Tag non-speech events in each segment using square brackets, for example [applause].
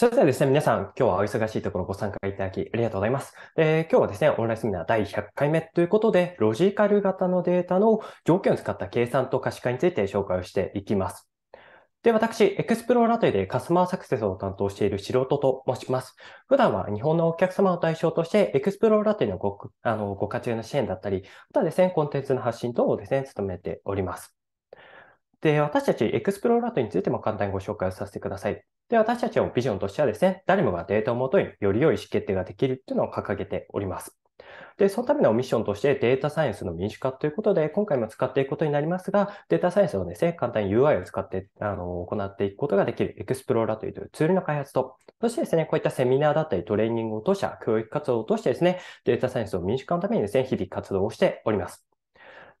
それではですね、皆さん、今日はお忙しいところご参加いただきありがとうございます。えー、今日はですね、オンラインセミナー第100回目ということで、ロジカル型のデータの条件を使った計算と可視化について紹介をしていきます。で、私、エクスプローラテでカスタマーサクセスを担当している素人と申します。普段は日本のお客様を対象として、エクスプローラテのごあのご活用の支援だったり、あとはですね、コンテンツの発信等をですね、務めております。で、私たちエクスプローラートについても簡単にご紹介をさせてください。で、私たちのビジョンとしてはですね、誰もがデータをもとにより良い意思決定ができるっていうのを掲げております。で、そのためのミッションとしてデータサイエンスの民主化ということで、今回も使っていくことになりますが、データサイエンスをですね、簡単に UI を使ってあの行っていくことができるエクスプローラーというツールの開発と、そしてですね、こういったセミナーだったりトレーニングを通した教育活動を通してですね、データサイエンスを民主化のためにですね、日々活動をしております。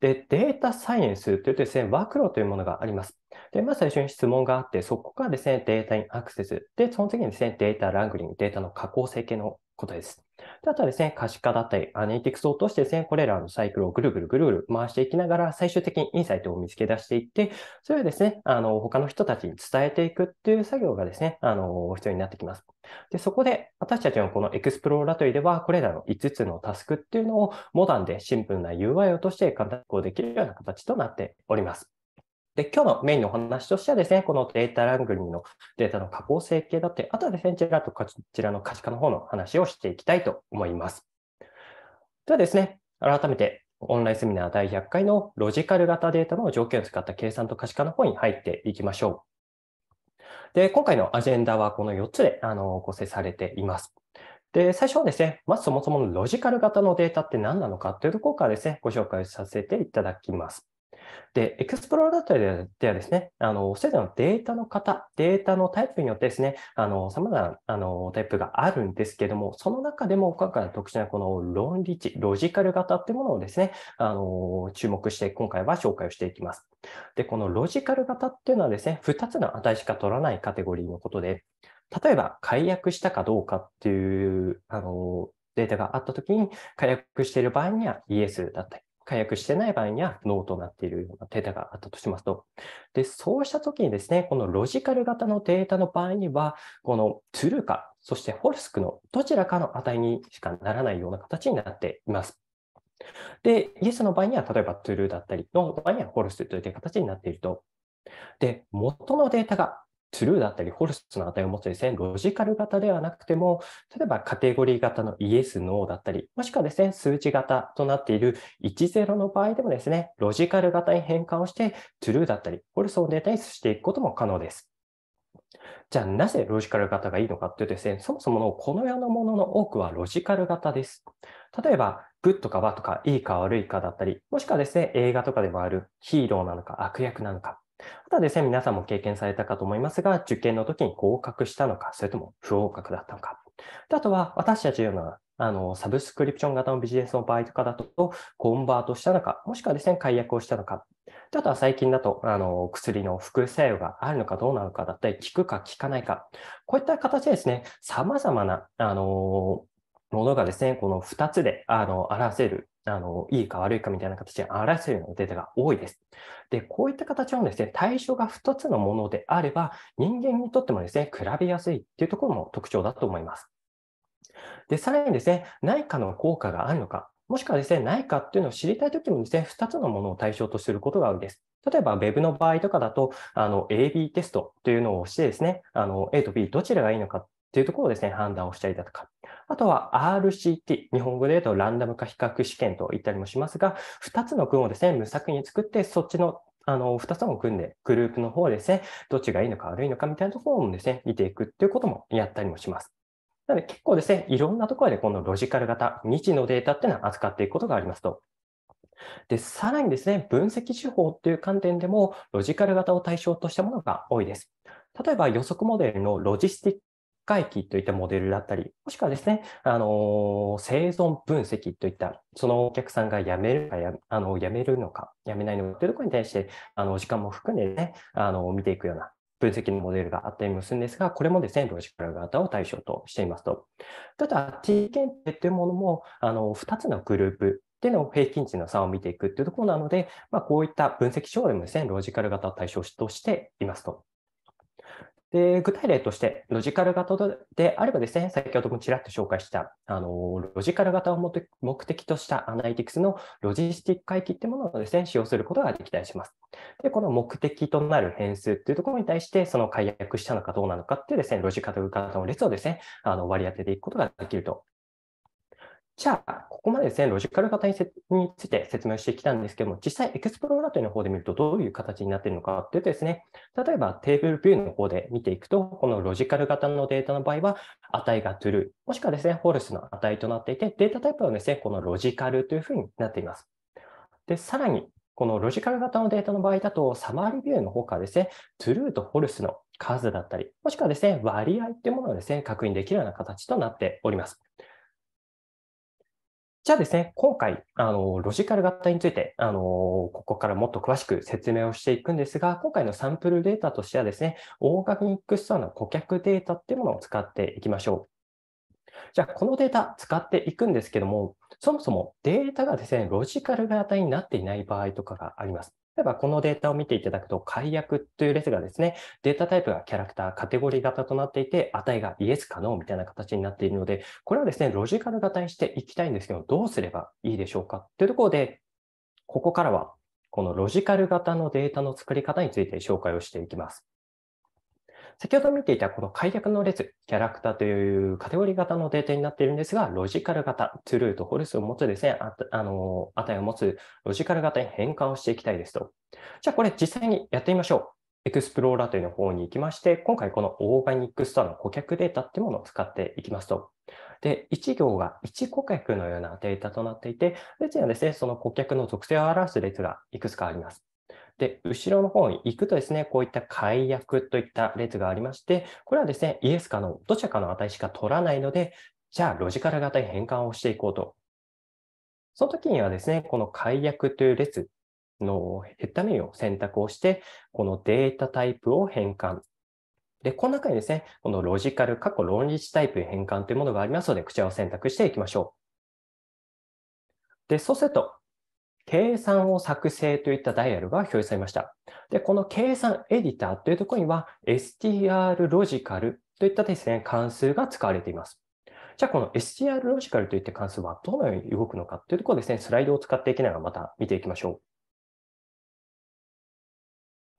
で、データサイエンスというですね、ワクロというものがあります。で、まず最初に質問があって、そこからですね、データにアクセス。で、その次にですね、データラングリング、データの加工性系のことです。であとはですね、可視化だったり、アナリティクスを通してですね、これらのサイクルをぐるぐるぐるぐる回していきながら、最終的にインサイトを見つけ出していって、それをですね、あの、他の人たちに伝えていくっていう作業がですね、あの、必要になってきます。で、そこで、私たちのこのエクスプローラトリでは、これらの5つのタスクっていうのを、モダンでシンプルな UI を通して簡単にできるような形となっております。で、今日のメインのお話としてはですね、このデータラングリングのデータの加工成形だって、あとはですね、ちらとこちらの可視化の方の話をしていきたいと思います。ではですね、改めてオンラインセミナー第100回のロジカル型データの条件を使った計算と可視化の方に入っていきましょう。で、今回のアジェンダはこの4つであの構成されています。で、最初はですね、まずそもそものロジカル型のデータって何なのかというところからですね、ご紹介させていただきます。で、エクスプローラーではですね、あの、すでのデータの型、データのタイプによってですね、あの、様々な、あの、タイプがあるんですけども、その中でも今回の特殊なこの論理値、ロジカル型ってものをですね、あの、注目して今回は紹介をしていきます。で、このロジカル型っていうのはですね、2つの値しか取らないカテゴリーのことで、例えば解約したかどうかっていう、あの、データがあったときに、解約している場合にはイエスだったり、解約してない場合にはノーとなっているようなデータがあったとしますと。で、そうしたときにですね、このロジカル型のデータの場合には、この t r ル e か、そしてホルスクのどちらかの値にしかならないような形になっています。で、イエスの場合には、例えばトゥルーだったり、ノーの場合にはホルスという形になっていると。で、元のデータがトゥルーだったり、ホルスの値を持つですね、ロジカル型ではなくても、例えばカテゴリー型のイエス、ノーだったり、もしくはですね、数値型となっている10の場合でもですね、ロジカル型に変換をして、トゥルーだったり、ホルスをデータにしていくことも可能です。じゃあなぜロジカル型がいいのかというとですね、そもそものこの世のものの多くはロジカル型です。例えば、グッドかバとか、いいか悪いかだったり、もしくはですね、映画とかでもあるヒーローなのか悪役なのか、あとはですね、皆さんも経験されたかと思いますが、受験の時に合格したのか、それとも不合格だったのか。あとは、私たちのようなあのサブスクリプション型のビジネスの場合とかだと、コンバートしたのか、もしくはですね、解約をしたのか。あとは最近だと、あの、薬の副作用があるのかどうなのかだったり、効くか効かないか。こういった形でですね、様々な、あの、ものがですね、この2つで、あの、表せるあの、いいか悪いかみたいな形で表せるようなデータが多いです。で、こういった形のですね、対象が2つのものであれば、人間にとってもですね、比べやすいっていうところも特徴だと思います。で、さらにですね、内科の効果があるのか、もしくはですね、内科っていうのを知りたいときもですね、2つのものを対象とすることが多いです。例えば、Web の場合とかだと、あの、AB テストというのをしてですね、あの、A と B どちらがいいのかっていうところをですね、判断をしたりだとか、あとは RCT、日本語で言うとランダム化比較試験と言ったりもしますが、2つの群をですね、無作に作って、そっちのあの、二つも組んで、グループの方ですね、どっちがいいのか悪いのかみたいなところもですね、見ていくっていうこともやったりもします。なので結構ですね、いろんなところでこのロジカル型、未知のデータっていうのは扱っていくことがありますと。で、さらにですね、分析手法っていう観点でも、ロジカル型を対象としたものが多いです。例えば予測モデルのロジスティッ回帰といったモデルだったり、もしくはですね、あの生存分析といった、そのお客さんが辞めるかや、あの辞めるのか、辞めないのかというところに対して、あの時間も含めて、ね、あの見ていくような分析のモデルがあったりもするんですが、これもですね、ロジカル型を対象としていますと。ただ、T 検定というものも、あの2つのグループでの平均値の差を見ていくというところなので、まあ、こういった分析書でもですね、ロジカル型を対象としていますと。で具体例として、ロジカル型であればですね、先ほどもちらっと紹介した、あのロジカル型を目的としたアナリティクスのロジスティック回帰ってものをですね、使用することができたりします。で、この目的となる変数っていうところに対して、その解約したのかどうなのかっていうですね、ロジカル型の列をですね、あの割り当てていくことができるとじゃあ、ここまでですね、ロジカル型にについて説明してきたんですけども、実際、エクスプローラーというの方で見ると、どういう形になっているのかというとですね、例えばテーブルビューの方で見ていくと、このロジカル型のデータの場合は、値が true、もしくはですね、フォルスの値となっていて、データタイプはですね、このロジカルというふうになっています。で、さらに、このロジカル型のデータの場合だと、サマーリビューの方からですね、true とフォルスの数だったり、もしくはですね、割合というものをですね、確認できるような形となっております。じゃあですね、今回、あの、ロジカル合体について、あの、ここからもっと詳しく説明をしていくんですが、今回のサンプルデータとしてはですね、オーガニックストアの顧客データっていうものを使っていきましょう。じゃあ、このデータ使っていくんですけども、そもそもデータがですね、ロジカル合体になっていない場合とかがあります。例えばこのデータを見ていただくと、解約という列がですね、データタイプがキャラクター、カテゴリー型となっていて、値がイエスか能みたいな形になっているので、これはですね、ロジカル型にしていきたいんですけど、どうすればいいでしょうかというところで、ここからは、このロジカル型のデータの作り方について紹介をしていきます。先ほど見ていたこの解約の列、キャラクターというカテゴリー型のデータになっているんですが、ロジカル型、true と false を持つですね、ああの値を持つロジカル型に変換をしていきたいですと。じゃあこれ実際にやってみましょう。エクスプローラーというの方に行きまして、今回このオーガニックストアの顧客データっていうものを使っていきますと。で、1行が1顧客のようなデータとなっていて、別にはですね、その顧客の属性を表す列がいくつかあります。で、後ろの方に行くとですね、こういった解約といった列がありまして、これはですね、イエスかのどちらかの値しか取らないので、じゃあロジカル型に変換をしていこうと。その時にはですね、この解約という列のヘッダメニューを選択をして、このデータタイプを変換。で、この中にですね、このロジカル、過去論理値タイプ変換というものがありますので、こちらを選択していきましょう。で、そうすると、計算を作成といったダイヤルが表示されました。で、この計算エディターというところには str ロジカルといったですね、関数が使われています。じゃあ、この str ロジカルといった関数はどのように動くのかというところですね、スライドを使っていきながらまた見ていきましょう。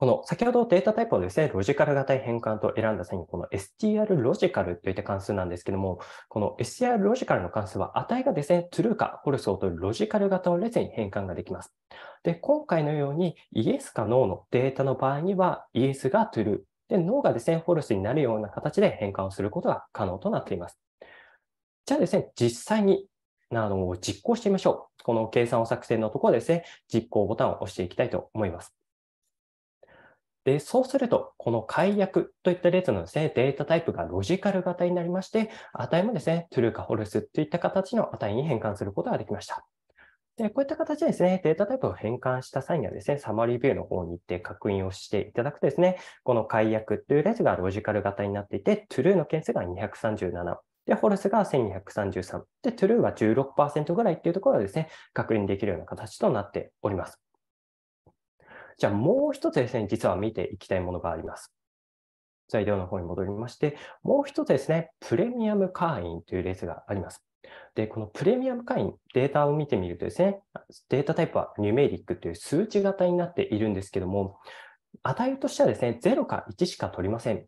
この先ほどデータタイプをですね、ロジカル型変換と選んだ際に、この str ロジカルといった関数なんですけども、この str ロジカルの関数は値がですね、true か false を取るロジカル型を列に変換ができます。で、今回のようにイエスか n ーのデータの場合にはイエスが true、で、脳がですね、フォルスになるような形で変換をすることが可能となっています。じゃあですね、実際にあの実行してみましょう。この計算を作成のところですね、実行ボタンを押していきたいと思います。で、そうすると、この解約といった列のですね、データタイプがロジカル型になりまして、値もですね、true かホル l s e といった形の値に変換することができました。で、こういった形でですね、データタイプを変換した際にはですね、サマリービューの方に行って確認をしていただくとですね、この解約という列がロジカル型になっていて、true の件数が237、で、ホルスが1233、で、トゥルーは16%ぐらいっていうところがですね、確認できるような形となっております。じゃあもう一つですね、実は見ていきたいものがあります。材料の方に戻りまして、もう一つですね、プレミアム会員というレースがあります。で、このプレミアム会員、データを見てみるとですね、データタイプはニュメリックという数値型になっているんですけども、値としてはですね、0か1しか取りません。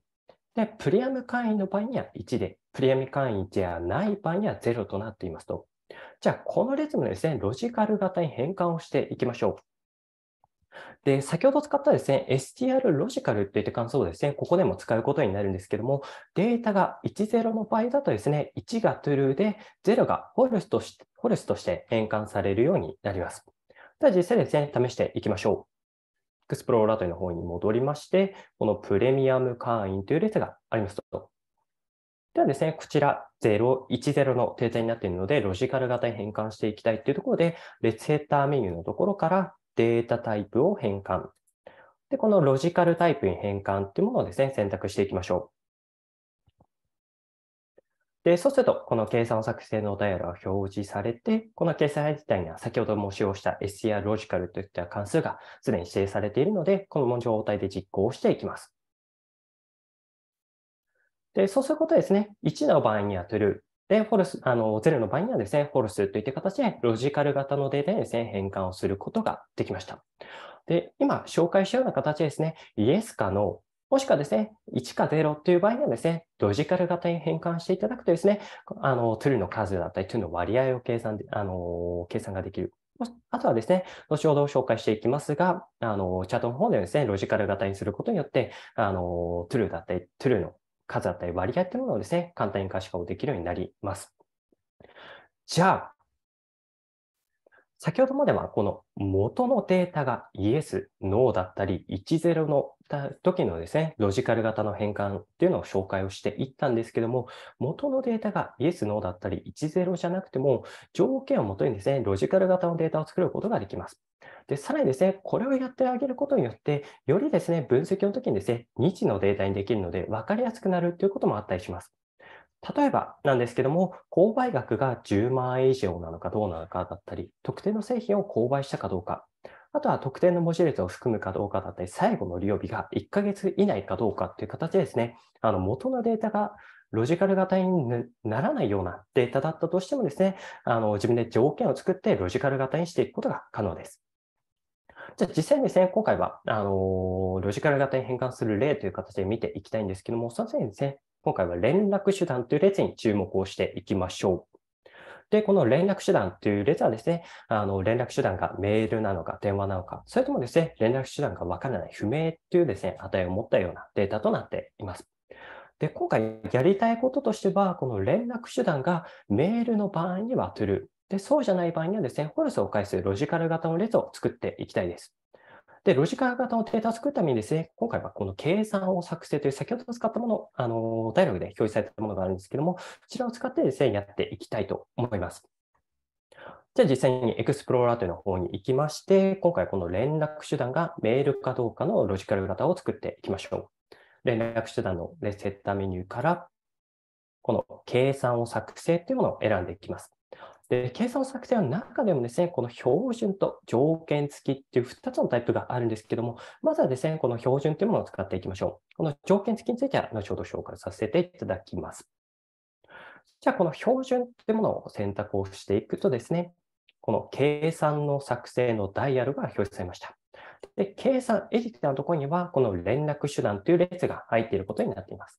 で、プレミアム会員の場合には1で、プレミアム会員じゃない場合には0となっていますと。じゃあ、この列のですね、ロジカル型に変換をしていきましょう。で、先ほど使ったですね、str ロジカルといった感想をですね、ここでも使うことになるんですけども、データが10の場合だとですね、1が true で、0が false としてフォルスとして変換されるようになります。では実際ですね、試していきましょう。エクスプローラーというの方に戻りまして、このプレミアム会員という列がありますと。ではですね、こちら010のデータになっているので、ロジカル型に変換していきたいというところで、列ヘッダーメニューのところからデータタイプを変換。で、このロジカルタイプに変換っていうものをですね、選択していきましょう。で、そうすると、この計算作成のダイヤルが表示されて、この計算自体には先ほども使用した SCR ロジカルといった関数がすでに指定されているので、この状態で実行していきます。で、そうすることですね、1の場合には t る。で、フォルス、あの、ゼロの場合にはですね、フォルスといった形で、ロジカル型のデータにですね、変換をすることができました。で、今、紹介したような形ですね、イエスかノー、もしくはですね、1か0という場合にはですね、ロジカル型に変換していただくとですね、あの、トゥルの数だったり、トゥルの割合を計算で、あの、計算ができる。あとはですね、後ほど紹介していきますが、あの、チャットの方でですね、ロジカル型にすることによって、あの、トゥルだったり、トゥルの数だったり割合ってものをですね、簡単に可視化をできるようになります。じゃあ、先ほどまではこの元のデータが Yes、No だったり、10の時のですね、ロジカル型の変換っていうのを紹介をしていったんですけども、元のデータが Yes、No だったり、10じゃなくても、条件をもとにですね、ロジカル型のデータを作ることができます。で、さらにですね、これをやってあげることによって、よりですね、分析の時にですね、未知のデータにできるので、分かりやすくなるということもあったりします。例えばなんですけども、購買額が10万円以上なのかどうなのかだったり、特定の製品を購買したかどうか、あとは特定の文字列を含むかどうかだったり、最後の利用日が1ヶ月以内かどうかっていう形でですね、あの元のデータがロジカル型にならないようなデータだったとしてもですね、あの自分で条件を作ってロジカル型にしていくことが可能です。じゃあ実際にですね、今回は、あのロジカル型に変換する例という形で見ていきたいんですけども、その際にですね、今回は連絡手段という列に注目をしていきましょう。で、この連絡手段という列はですね、あの、連絡手段がメールなのか電話なのか、それともですね、連絡手段がわからない不明というですね、値を持ったようなデータとなっています。で、今回やりたいこととしては、この連絡手段がメールの場合には true、で、そうじゃない場合にはですね、ホルスを介するロジカル型の列を作っていきたいです。で、ロジカル型のデータを作るためにですね、今回はこの計算を作成という先ほど使ったもの、あの、ダイログで表示されたものがあるんですけども、こちらを使ってですね、やっていきたいと思います。じゃあ実際にエクスプローラーというの方に行きまして、今回この連絡手段がメールかどうかのロジカル型を作っていきましょう。連絡手段のレセッタメニューから、この計算を作成というものを選んでいきます。で、計算作成の中でもですね、この標準と条件付きっていう2つのタイプがあるんですけども、まずはですね、この標準というものを使っていきましょう。この条件付きについては後ほど紹介させていただきます。じゃあ、この標準というものを選択をしていくとですね、この計算の作成のダイヤルが表示されました。で、計算エディターのところには、この連絡手段という列が入っていることになっています。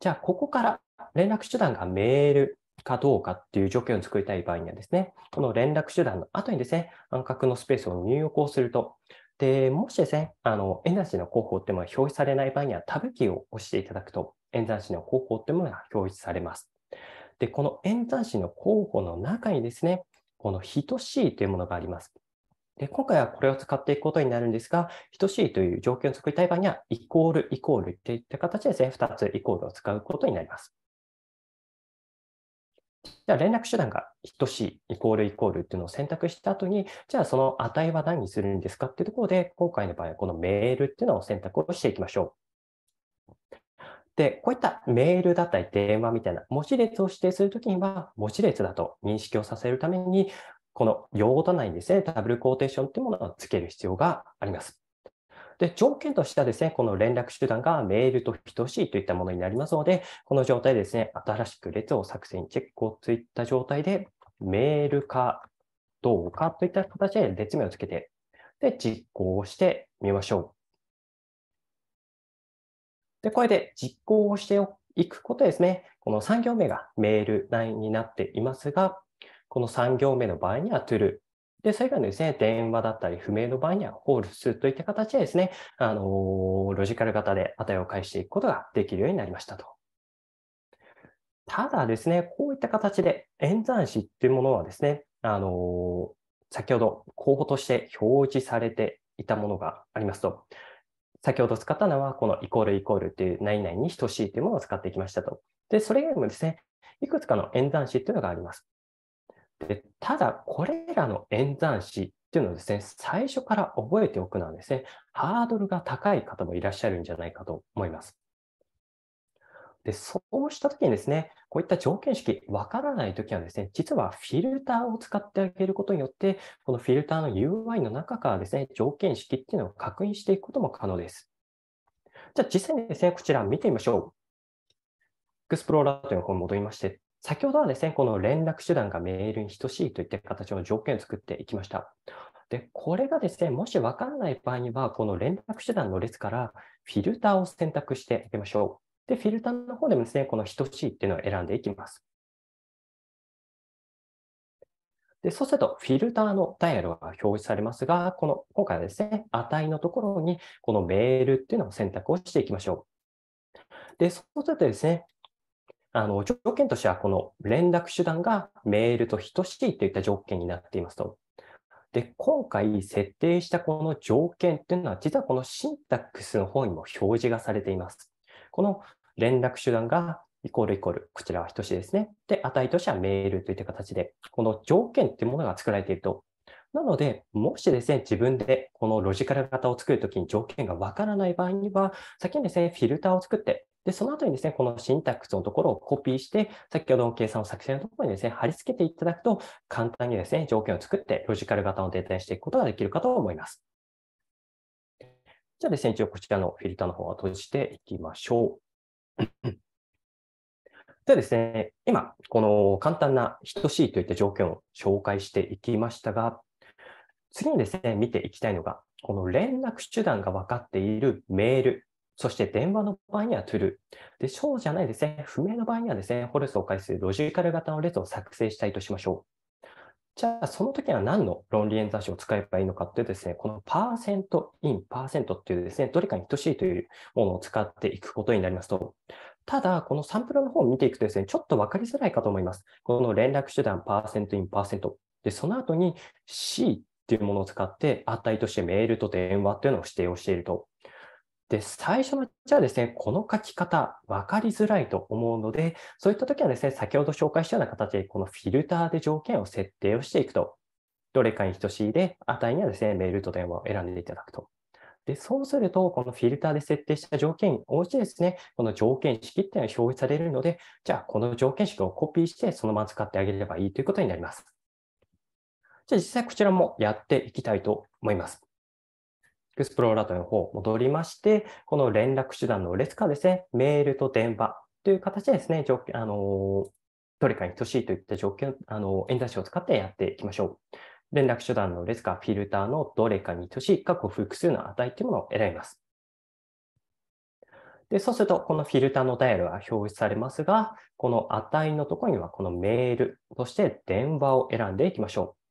じゃあ、ここから連絡手段がメール、かどうかっていう条件を作りたい場合にはですね、この連絡手段の後にですね、暗角のスペースを入力をすると、で、もしですね、あの、演算子の広報っていうのが表示されない場合には、タブキーを押していただくと、演算子の広報っていうものが表示されます。で、この演算子の候補の中にですね、この等しいというものがあります。で、今回はこれを使っていくことになるんですが、等しいという条件を作りたい場合には、イコール、イコールといった形でですね、2つイコールを使うことになります。じゃあ連絡手段が等しい、イコールイコールっていうのを選択した後に、じゃあその値は何にするんですかっていうところで、今回の場合はこのメールっていうのを選択をしていきましょう。で、こういったメールだったり電話みたいな文字列を指定するときには、文字列だと認識をさせるために、この用途内にですね、ダブルコーテーションっていうものをつける必要があります。で、条件としてはですね、この連絡手段がメールと等しいといったものになりますので、この状態でですね、新しく列を作成にチェックをついた状態で、メールかどうかといった形で列名をつけて、で、実行してみましょう。で、これで実行をしていくことですね、この3行目がメール内になっていますが、この3行目の場合には true、で、それがですね、電話だったり、不明の場合にはホールスといった形でですね、あのー、ロジカル型で値を返していくことができるようになりましたと。ただですね、こういった形で演算子っていうものはですね、あのー、先ほど候補として表示されていたものがありますと、先ほど使ったのは、このイコールイコールっていう何々に等しいというものを使っていきましたと。で、それ以外もですね、いくつかの演算子っていうのがあります。でただ、これらの演算子っていうのをですね、最初から覚えておくのはですね、ハードルが高い方もいらっしゃるんじゃないかと思います。で、そうしたときにですね、こういった条件式、わからないときはですね、実はフィルターを使ってあげることによって、このフィルターの UI の中からですね、条件式っていうのを確認していくことも可能です。じゃあ実際にですね、こちら見てみましょう。エクスプローラーというのに戻りまして、先ほどはですね、この連絡手段がメールに等しいといった形の条件を作っていきました。で、これがですね、もし分からない場合には、この連絡手段の列からフィルターを選択していきましょう。で、フィルターの方でもですね、この等しいっていうのを選んでいきます。で、そうすると、フィルターのダイヤルが表示されますが、この、今回はですね、値のところに、このメールっていうのを選択をしていきましょう。で、そうするとですね、あの、条件としては、この連絡手段がメールと等しいといった条件になっていますと。で、今回設定したこの条件っていうのは、実はこのシンタックスの方にも表示がされています。この連絡手段がイコールイコール、こちらは等しいですね。で、値としてはメールといった形で、この条件っていうものが作られていると。なので、もしですね、自分でこのロジカル型を作るときに条件がわからない場合には、先にですね、フィルターを作って、で、その後にですね、このシンタックスのところをコピーして、先ほどの計算の作成のところにですね、貼り付けていただくと、簡単にですね、条件を作ってロジカル型のデータにしていくことができるかと思います。じゃあですね、一応こちらのフィルターの方は閉じていきましょう。で [clears throat] ですね、今、この簡単な等しいといった条件を紹介していきましたが、次にですね、見ていきたいのが、この連絡手段が分かっているメールそして電話の場合にはトゥルー。で、そうじゃないですね。不明の場合にはですね、ホルスを介するロジカル型の列を作成したいとしましょう。じゃあ、その時は何の論理演算子を使えばいいのかってですね、このパーセントイン、パーセントっていうですね、どれかに等しいというものを使っていくことになりますと、ただ、このサンプルの方を見ていくとですね、ちょっと分かりづらいかと思います。この連絡手段、パーセントイン、パーセント。で、その後に C っていうものを使って、値としてメールと電話っていうのを指定をしていると。で、最初のじゃあですね、この書き方分かりづらいと思うので、そういった時はですね、先ほど紹介したような形で、このフィルターで条件を設定をしていくと、どれかに等しいで、値にはですね、メールと電話を選んでいただくと。で、そうすると、このフィルターで設定した条件に応じてですね、この条件式っていうのが表示されるので、じゃあ、この条件式をコピーして、そのまま使ってあげればいいということになります。じゃあ、実際こちらもやっていきたいと思います。エクスプローラートの方戻りまして、この連絡手段の列かですね、メールと電話という形でですね、条件あのどれかに等しいといった条件、あの演算子を使ってやっていきましょう。連絡手段の列かフィルターのどれかに等しい過去複数の値というものを選びます。で、そうすると、このフィルターのダイヤルが表示されますが、この値のところには、このメール、として電話を選んでいきましょう。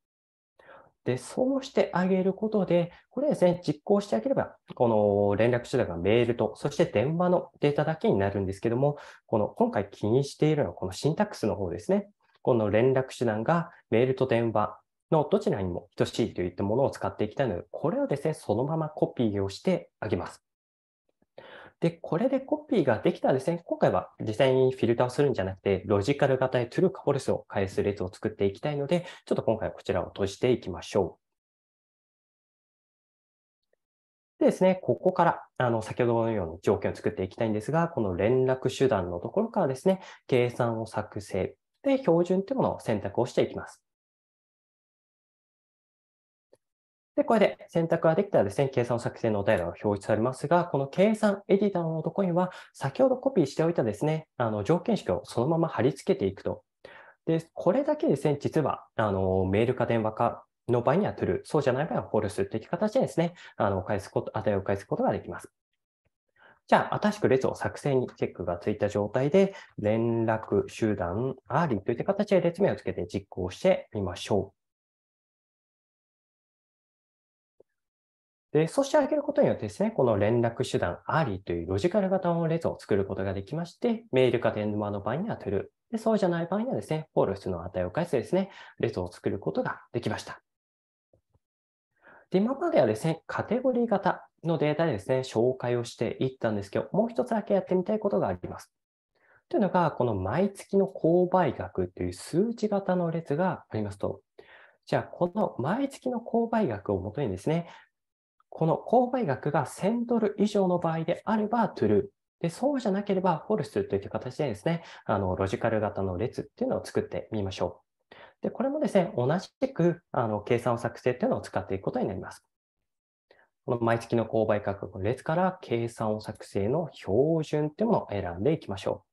で、そうしてあげることで、これですね、実行してあげれば、この連絡手段がメールと、そして電話のデータだけになるんですけども、この今回気にしているのはこのシンタックスの方ですね。この連絡手段がメールと電話のどちらにも等しいといったものを使っていきたいので、これをですね、そのままコピーをしてあげます。で、これでコピーができたらですね、今回は実際にフィルターをするんじゃなくて、ロジカル型でトゥルーかフォルスを返す列を作っていきたいので、ちょっと今回はこちらを閉じていきましょう。でですね、ここから、あの、先ほどのように条件を作っていきたいんですが、この連絡手段のところからですね、計算を作成で標準というものを選択をしていきます。で、これで選択ができたらですね、計算作成のお便りが表示されますが、この計算エディターのところには、先ほどコピーしておいたですね、あの条件式をそのまま貼り付けていくと。で、これだけですね、実はあのメールか電話かの場合には取る、そうじゃない場合はフォルス e という形でですね、あの返すこと、値を返すことができます。じゃあ、新しく列を作成にチェックがついた状態で、連絡集団、アーリーといった形で列名をつけて実行してみましょう。で、そうしてあげることによってですね、この連絡手段ありというロジカル型の列を作ることができまして、メールか電話の場合には t る。で、そうじゃない場合にはですね、フォルスの値を返すですね、列を作ることができました。で、今まではですね、カテゴリー型のデータでですね、紹介をしていったんですけど、もう一つだけやってみたいことがあります。というのが、この毎月の購買額という数値型の列がありますと、じゃあ、この毎月の購買額をもとにですね、この購買額が1000ドル以上の場合であればトゥルー。で、そうじゃなければフォルスという形でですね、あの、ロジカル型の列っていうのを作ってみましょう。で、これもですね、同じく、あの、計算を作成っていうのを使っていくことになります。この毎月の購買価格の列から計算を作成の標準っていうものを選んでいきましょ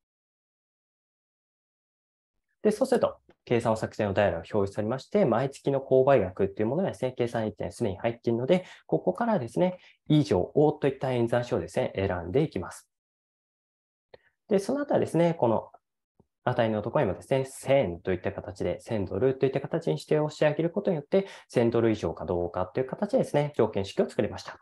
う。で、そうすると、計算を作成のダイヤルが表示されまして、毎月の購買額っていうものがですね、計算1点すでに入っているので、ここからですね、以上をといった演算書をですね、選んでいきます。で、その後はですね、この値のところにもですね、1000といった形で、1000ドルといった形に指定をしてあげることによって、1000ドル以上かどうかという形でですね、条件式を作りました。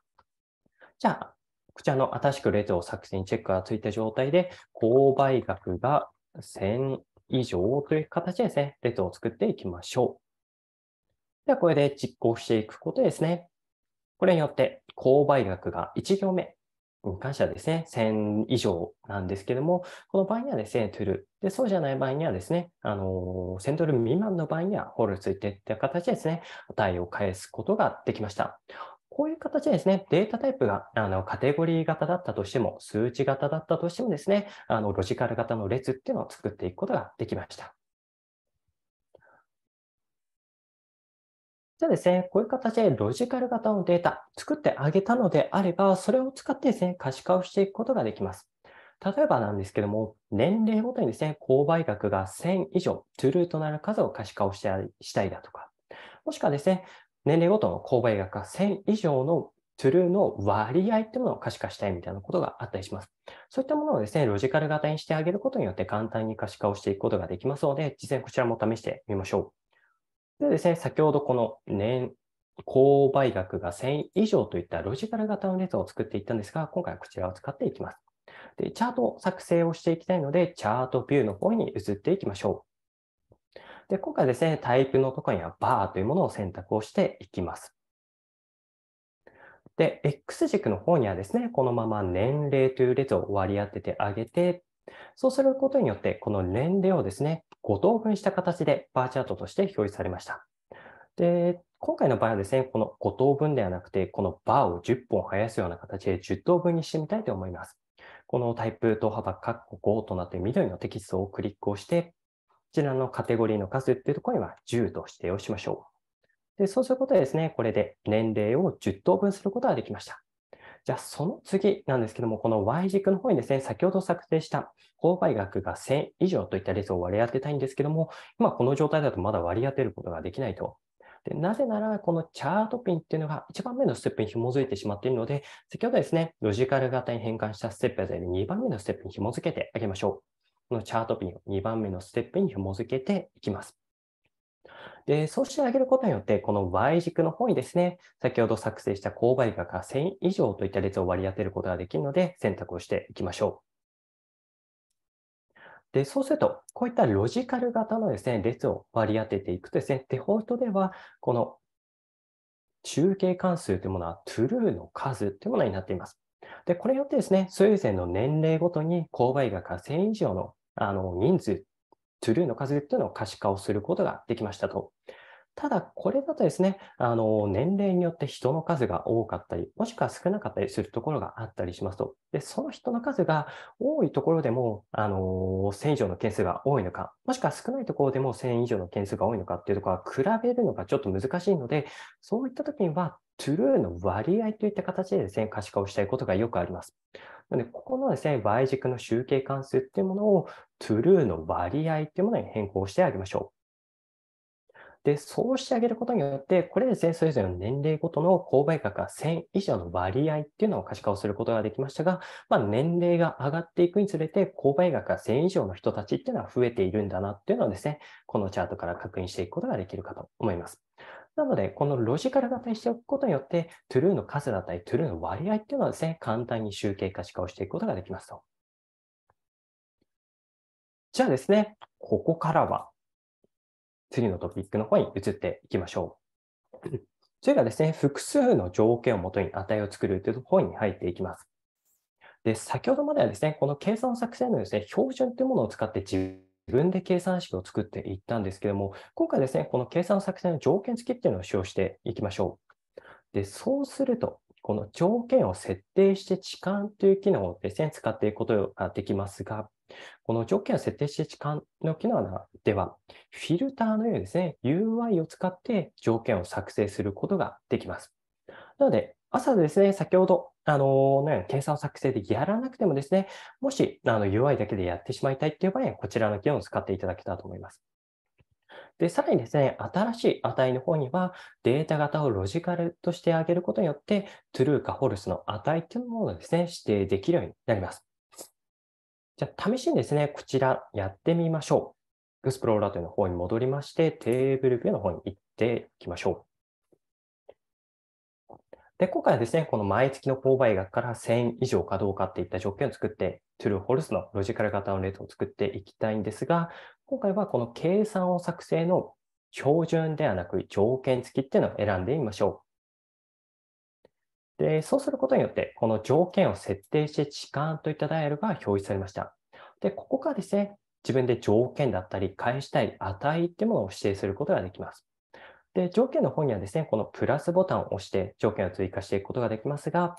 じゃあ、こちらの新しくレートを作成にチェックがついた状態で、購買額が1000以上という形ですね、列を作っていきましょう。では、これで実行していくことですね。これによって、購買額が1行目に関してはですね、1000以上なんですけども、この場合にはですね、トゥルで、そうじゃない場合にはですね、あの1000ドル未満の場合には、ホールついてっていう形でですね、値を返すことができました。こういう形でですね、データタイプがあのカテゴリー型だったとしても、数値型だったとしてもですね、あのロジカル型の列っていうのを作っていくことができました。じゃあですね、こういう形でロジカル型のデータ作ってあげたのであれば、それを使ってですね、可視化をしていくことができます。例えばなんですけども、年齢ごとにですね、購買額が1000以上、トゥルーとなる数を可視化をしたいだとか、もしくはですね、年齢ごとの購買額が1000以上のトゥルーの割合ってものを可視化したいみたいなことがあったりします。そういったものをですね、ロジカル型にしてあげることによって簡単に可視化をしていくことができますので、実際こちらも試してみましょう。でですね、先ほどこの年、購買額が1000以上といったロジカル型の列を作っていったんですが、今回はこちらを使っていきます。で、チャート作成をしていきたいので、チャートビューの方に移っていきましょう。で、今回ですね、タイプのところにはバーというものを選択をしていきます。で、X 軸の方にはですね、このまま年齢という列を割り当ててあげて、そうすることによって、この年齢をですね、5等分した形でバーチャートとして表示されました。で、今回の場合はですね、この5等分ではなくて、このバーを10本生やすような形で10等分にしてみたいと思います。このタイプ等幅括弧5となって緑のテキストをクリックをして、ちらのカテゴリーの数っていうところには10と指定をしましょう。で、そうすることでですね、これで年齢を10等分することができました。じゃあ、その次なんですけども、この Y 軸の方にですね、先ほど作成した購買額が1000以上といった列を割り当てたいんですけども、今この状態だとまだ割り当てることができないと。でなぜなら、このチャートピンっていうのが1番目のステップに紐づいてしまっているので、先ほどですね、ロジカル型に変換したステップや2番目のステップに紐づけてあげましょう。このチャートピンを2番目のステップに紐付けていきます。で、そうしてあげることによって、この Y 軸の方にですね、先ほど作成した購買額が1000以上といった列を割り当てることができるので、選択をしていきましょう。で、そうすると、こういったロジカル型のですね、列を割り当てていくとですね、デフォルトでは、この中継関数というものは true の数というものになっています。で、これによってですね、それぞれの年齢ごとに購買額が1000以上のあの人数、トゥルーの数というのを可視化をすることができましたと。ただ、これだとですね、あの、年齢によって人の数が多かったり、もしくは少なかったりするところがあったりしますと。で、その人の数が多いところでも、あの、1000以上の件数が多いのか、もしくは少ないところでも1000以上の件数が多いのかっていうところは比べるのがちょっと難しいので、そういった時にはトゥルーの割合といった形でですね、可視化をしたいことがよくあります。なので、ここのですね、Y 軸の集計関数っていうものを、トゥルーの割合っていうものに変更してあげましょう。で、そうしてあげることによって、これですね、それぞれの年齢ごとの購買額が1000以上の割合っていうのを可視化をすることができましたが、まあ、年齢が上がっていくにつれて、購買額が1000以上の人たちっていうのは増えているんだなっていうのをですね、このチャートから確認していくことができるかと思います。なので、このロジカル型にしておくことによって、トゥルーの数だったり、トゥルーの割合っていうのはですね、簡単に集計可視化をしていくことができますと。じゃあですね、ここからは、次のトピックの方に移っていきましょう。そ [coughs] れがですね、複数の条件をもとに値を作るという方に入っていきます。で、先ほどまではですね、この計算作成のですね、標準というものを使って自自分で計算式を作っていったんですけども、今回ですね、この計算作成の条件付きっていうのを使用していきましょう。で、そうすると、この条件を設定して置換という機能をですね、使っていくことができますが、この条件を設定して置換の機能では、フィルターのようにですね、UI を使って条件を作成することができます。なので、朝ですね、先ほどあのね、計算作成でやらなくてもですね、もしあの UI だけでやってしまいたいっていう場合は、こちらの機能を使っていただけたらと思います。で、さらにですね、新しい値の方には、データ型をロジカルとしてあげることによって、true か false の値っていうものをですね、指定できるようになります。じゃあ、試しにですね、こちらやってみましょう。グスプローラーというの方に戻りまして、テーブルビューの方に行っていきましょう。で、今回はですね、この毎月の購買額から1000以上かどうかっていった条件を作って、トゥルー・ホルスのロジカル型のレートを作っていきたいんですが、今回はこの計算を作成の標準ではなく条件付きっていうのを選んでみましょう。で、そうすることによって、この条件を設定して時間といったダイヤルが表示されました。で、ここからですね、自分で条件だったり、返したい値っていうものを指定することができます。で、条件の方にはですね、このプラスボタンを押して条件を追加していくことができますが、こ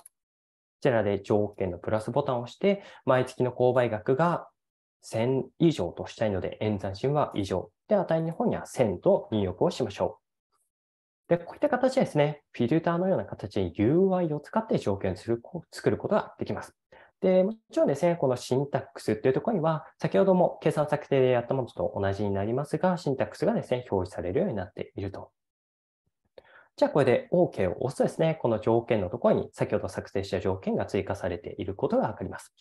ちらで条件のプラスボタンを押して、毎月の購買額が1000以上としたいので、演算子は以上。で、値の方には1000と入力をしましょう。で、こういった形でですね、フィルターのような形に UI を使って条件を作ることができます。で、もちろんですね、このシンタックスっていうところには、先ほども計算策定でやったものと同じになりますが、シンタックスがですね、表示されるようになっているとじゃあこれで OK を押すとですね、この条件のところに先ほど作成した条件が追加されていることがわかります。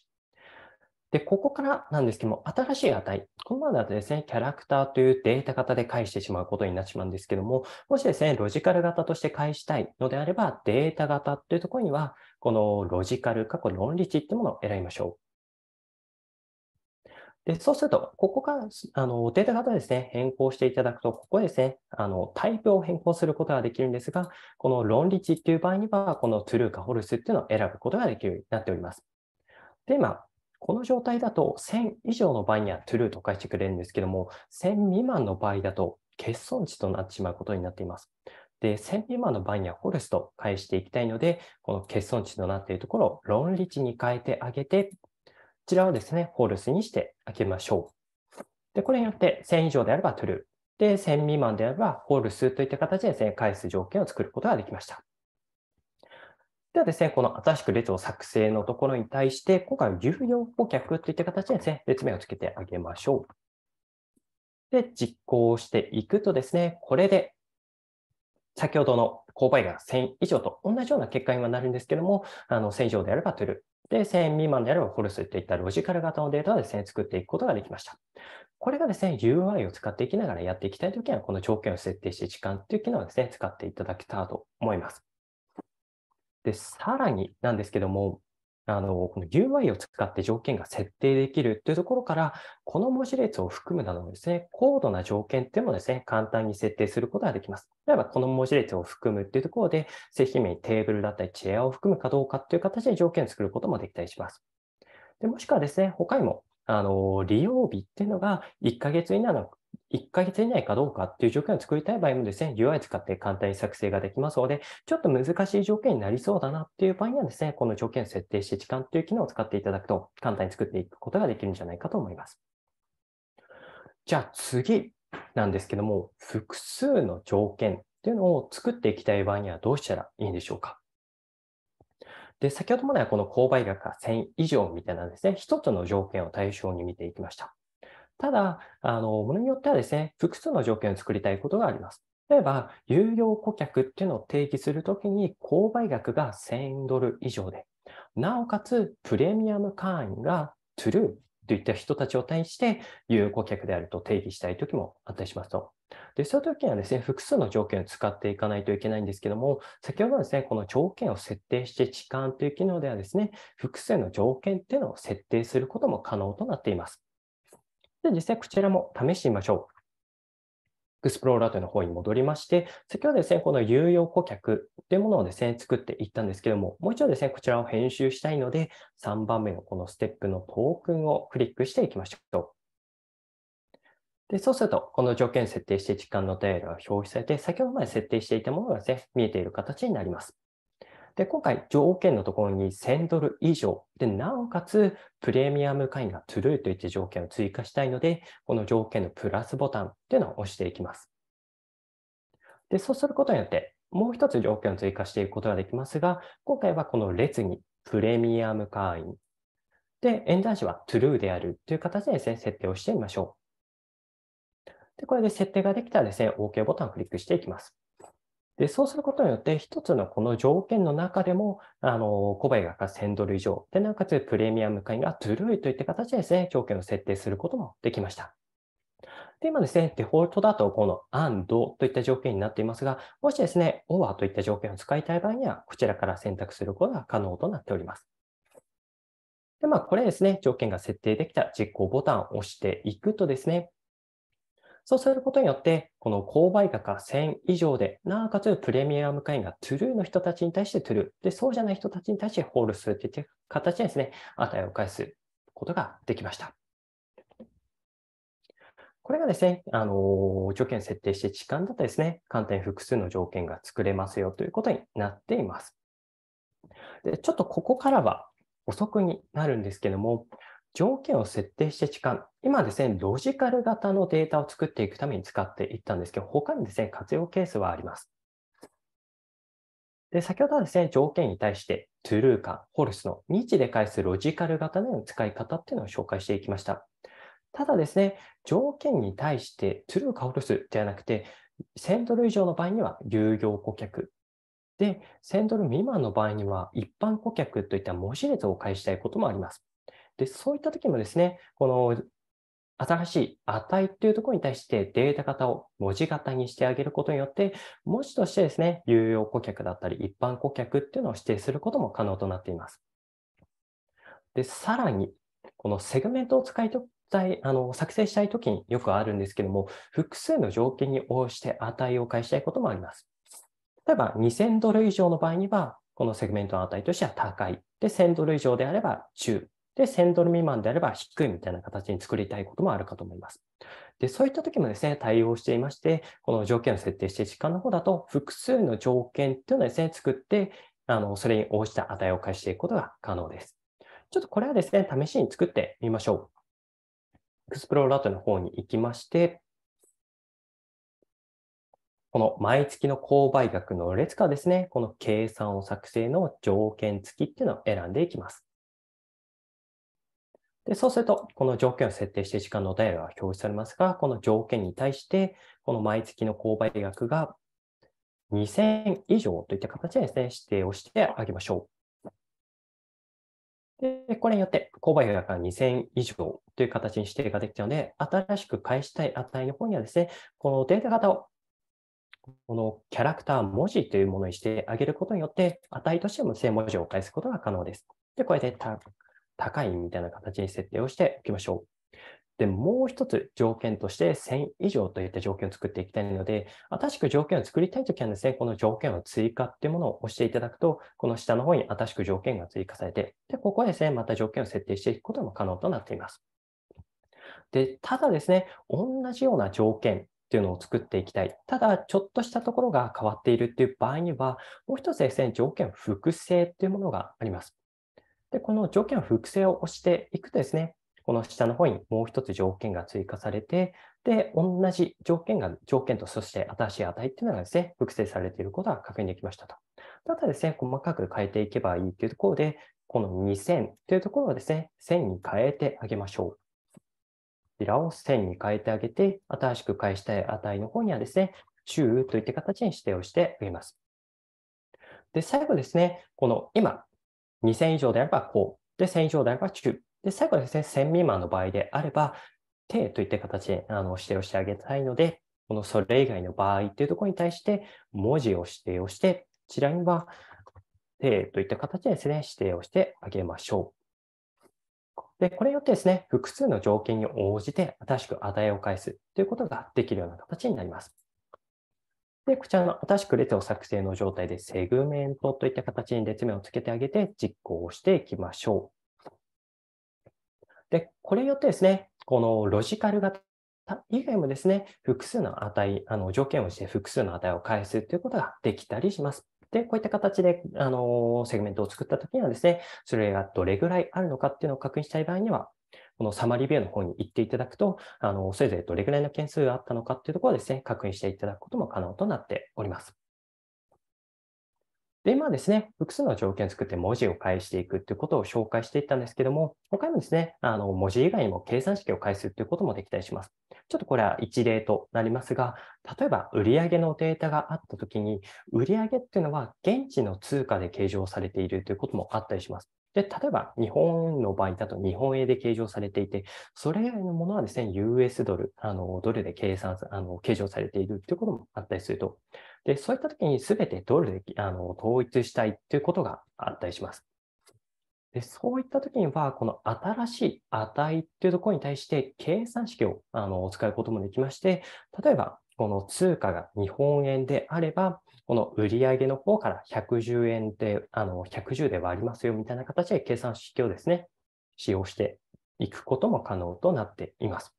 で、ここからなんですけども、新しい値。このままだとですね、キャラクターというデータ型で返してしまうことになってしまうんですけども、もしですね、ロジカル型として返したいのであれば、データ型というところには、このロジカル、過去論理値ってものを選びましょう。で、そうすると、ここから、あの、データ型ですね、変更していただくと、ここですね、あの、タイプを変更することができるんですが、この論理値っていう場合には、この true か false っていうのを選ぶことができるようになっております。で、今、まあ、この状態だと、1000以上の場合には true と返してくれるんですけども、1000未満の場合だと、欠損値となってしまうことになっています。で、1000未満の場合にはフ l ルスと返していきたいので、この欠損値となっているところを論理値に変えてあげて、ちらをですね、ホールスにして開けましょう。で、これによって1000以上であればトゥルー。で、1000未満であればホールスといった形でですね、返す条件を作ることができました。ではですね、この新しく列を作成のところに対して、今回は14個客といった形でですね、列名をつけてあげましょう。で、実行していくとですね、これで先ほどの購買が1000以上と同じような結果にはなるんですけども、あの1000以上であればトゥルー。で、1000未満であればフォルスといったロジカル型のデータをですね、作っていくことができました。これがですね、UI を使っていきながらやっていきたいときは、この条件を設定して時間という機能をですね、使っていただけたらと思います。で、さらになんですけども、あの、この UI を使って条件が設定できるというところから、この文字列を含むなどのですね、高度な条件っていうのもですね、簡単に設定することができます。例えば、この文字列を含むっていうところで、製品名にテーブルだったり、チェアを含むかどうかっていう形で条件を作ることもできたりします。でもしくはですね、他にも、あの、利用日っていうのが1ヶ月以内の1ヶ月以内かどうかっていう条件を作りたい場合もですね、UI 使って簡単に作成ができますので、ちょっと難しい条件になりそうだなっていう場合にはですね、この条件を設定して時間という機能を使っていただくと、簡単に作っていくことができるんじゃないかと思います。じゃあ次なんですけども、複数の条件っていうのを作っていきたい場合にはどうしたらいいんでしょうかで、先ほどまではこの購買額が1000以上みたいなですね、1つの条件を対象に見ていきました。ただ、あの、ものによってはですね、複数の条件を作りたいことがあります。例えば、有料顧客っていうのを定義するときに、購買額が1000ドル以上で、なおかつ、プレミアム会員が true といった人たちを対して、有顧客であると定義したいときもあったりしますと。で、そういうときにはですね、複数の条件を使っていかないといけないんですけども、先ほどですね、この条件を設定して置換という機能ではですね、複数の条件っていうのを設定することも可能となっています。で実際こちらも試してみましょう。エクスプローラーというの方に戻りまして、先ほどですね、この有用顧客というものをですね、作っていったんですけども、もう一度ですね、こちらを編集したいので、3番目のこのステップのトークンをクリックしていきましょう。で、そうすると、この条件設定して時間のタイルが表示されて、先ほどまで設定していたものがですね、見えている形になります。で、今回条件のところに1000ドル以上、で、なおかつプレミアム会員が True といった条件を追加したいので、この条件のプラスボタンというのを押していきます。で、そうすることによって、もう一つ条件を追加していくことができますが、今回はこの列にプレミアム会員。で、演算子は True であるという形でですね、設定をしてみましょう。で、これで設定ができたらですね、OK ボタンをクリックしていきます。で、そうすることによって、一つのこの条件の中でも、あの、小売が1000ドル以上、で、なおかつプレミアム会員がトゥルーといった形でですね、条件を設定することもできました。で、今ですね、デフォルトだとこのといった条件になっていますが、もしですね、or といった条件を使いたい場合には、こちらから選択することが可能となっております。で、まあ、これですね、条件が設定できた実行ボタンを押していくとですね、そうすることによって、この購買額が1000以上で、なおかつプレミアム会員がトゥルーの人たちに対してトゥルー、で、そうじゃない人たちに対してホールするという形でですね、値を返すことができました。これがですね、あの条件設定して時間だったですね、観点複数の条件が作れますよということになっています。でちょっとここからは遅くになるんですけども、条件を設定して時間。今ですね、ロジカル型のデータを作っていくために使っていったんですけど、他にですね、活用ケースはあります。で、先ほどはですね、条件に対して、true かホルスの e の日で返すロジカル型の使い方っていうのを紹介していきました。ただですね、条件に対して true かホルスではなくて、1000ドル以上の場合には有料顧客。で、1000ドル未満の場合には一般顧客といった文字列を返したいこともあります。で、そういった時もですね、この新しい値というところに対してデータ型を文字型にしてあげることによって、文字としてですね、有用顧客だったり一般顧客っていうのを指定することも可能となっています。で、さらに、このセグメントを使い対あの作成したいときによくあるんですけども、複数の条件に応じて値を返したいこともあります。例えば2000ドル以上の場合には、このセグメントの値としては高い。で、1000ドル以上であれば中。で、1000ドル未満であれば低いみたいな形に作りたいこともあるかと思います。で、そういった時もですね、対応していまして、この条件を設定して時間の方だと、複数の条件っていうのをですね、作って、あの、それに応じた値を返していくことが可能です。ちょっとこれはですね、試しに作ってみましょう。エクスプローラートの方に行きまして、この毎月の購買額の列からですね、この計算を作成の条件付きっていうのを選んでいきます。で、そうすると、この条件を設定して時間のお便りが表示されますが、この条件に対して、この毎月の購買額が2000以上といった形でですね、指定をしてあげましょう。で、これによって、購買額が2000以上という形に指定ができたので、新しく返したい値の方にはですね、このデータ型をこのキャラクター文字というものにしてあげることによって、値としても正文字を返すことが可能です。で、これで高いみたいな形に設定をしておきましょう。で、もう一つ条件として1000以上といった条件を作っていきたいので、新しく条件を作りたいときはですね、この条件を追加っていうものを押していただくと、この下の方に新しく条件が追加されて、で、ここはですね、また条件を設定していくことも可能となっています。で、ただですね、同じような条件っていうのを作っていきたい。ただ、ちょっとしたところが変わっているっていう場合には、もう一つですね、条件複製っていうものがあります。で、この条件複製を押していくとですね、この下の方にもう一つ条件が追加されて、で、同じ条件が、条件と、そして新しい値っていうのがですね、複製されていることが確認できましたと。ただですね、細かく変えていけばいいというところで、この2000というところをですね、1000に変えてあげましょう。こちらを1000に変えてあげて、新しく返したい値の方にはですね、中といった形に指定をしてあげます。で、最後ですね、この今2000以上であれば高、で、1000以上であれば中、で、最後ですね、1000未満の場合であれば、低といった形であの指定をしてあげたいので、このそれ以外の場合っていうところに対して、文字を指定をして、こちらには、低といった形でですね、指定をしてあげましょう。で、これによってですね、複数の条件に応じて新しく値を返すということができるような形になります。で、こちらの新しく列を作成の状態でセグメントといった形に列名をつけてあげて実行していきましょう。で、これによってですね、このロジカル型以外もですね、複数の値、あの条件をして複数の値を返すということができたりします。で、こういった形で、あの、セグメントを作ったときにはですね、それがどれぐらいあるのかっていうのを確認したい場合には、このサマリビューの方に行っていただくと、あの、それぞれどれぐらいの件数があったのかっていうところをですね、確認していただくことも可能となっております。で、今ですね、複数の条件を作って文字を返していくということを紹介していったんですけども、他にもですね、あの、文字以外にも計算式を返すということもできたりします。ちょっとこれは一例となりますが、例えば売上のデータがあったときに、売上っていうのは現地の通貨で計上されているということもあったりします。で、例えば日本の場合だと日本円で計上されていて、それ以外のものはですね、US ドル、あのドルで計算、あの計上されているということもあったりすると、でそういった時に全てドルであの統一したいということがあったりします。でそういった時には、この新しい値というところに対して計算式をあの使うこともできまして、例えばこの通貨が日本円であれば、この売上の方から110円で、あの、110で割りますよみたいな形で計算式をですね、使用していくことも可能となっています。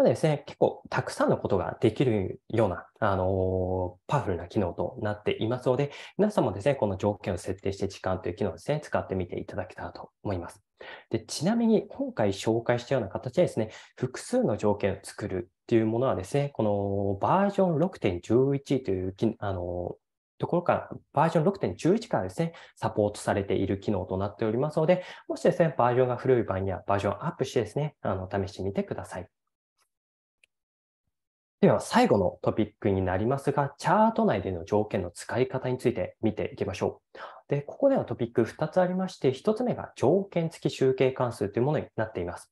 なのでですね、結構たくさんのことができるような、あのパワフルな機能となっていますので、皆さんもですね、この条件を設定して時間という機能をですね、使ってみていただけたらと思います。でちなみに今回紹介したような形でですね、複数の条件を作るっていうものはですね、このバージョン6.11というあのところから、バージョン6.11からですね、サポートされている機能となっておりますので、もしですね、バージョンが古い場合にはバージョンアップしてですね、あの試してみてください。では最後のトピックになりますが、チャート内での条件の使い方について見ていきましょう。で、ここではトピック2つありまして、1つ目が条件付き集計関数というものになっています。